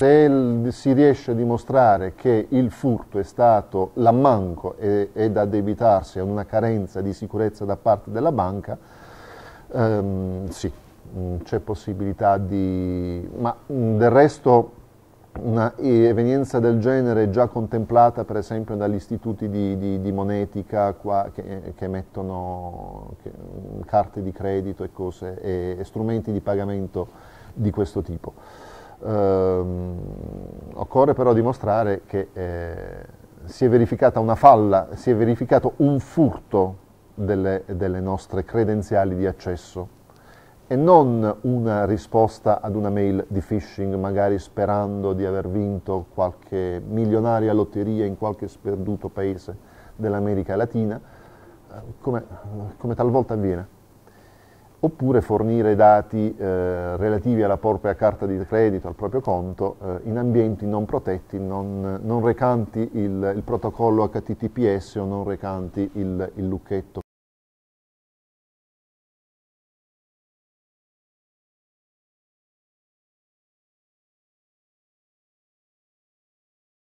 Se si riesce a dimostrare che il furto è stato l'ammanco e, da debitarsi a una carenza di sicurezza da parte della banca, ehm, sì, mm, c'è possibilità di... ma mm, del resto una evenienza del genere è già contemplata per esempio dagli istituti di, di, di monetica qua, che, che, emettono che, mm, carte di credito e, cose, e, e strumenti di pagamento di questo tipo. Ehm, occorre però dimostrare che eh, si è verificata una falla, si è verificato un furto delle, delle nostre credenziali di accesso e non una risposta ad una mail di phishing, magari sperando di aver vinto qualche milionaria lotteria in qualche sperduto paese dell'America Latina, eh, come, come talvolta avviene oppure fornire dati eh, relativi alla propria carta di credito, al proprio conto, eh, in ambienti non protetti, non, non recanti il, il, protocollo HTTPS o non recanti il, il lucchetto.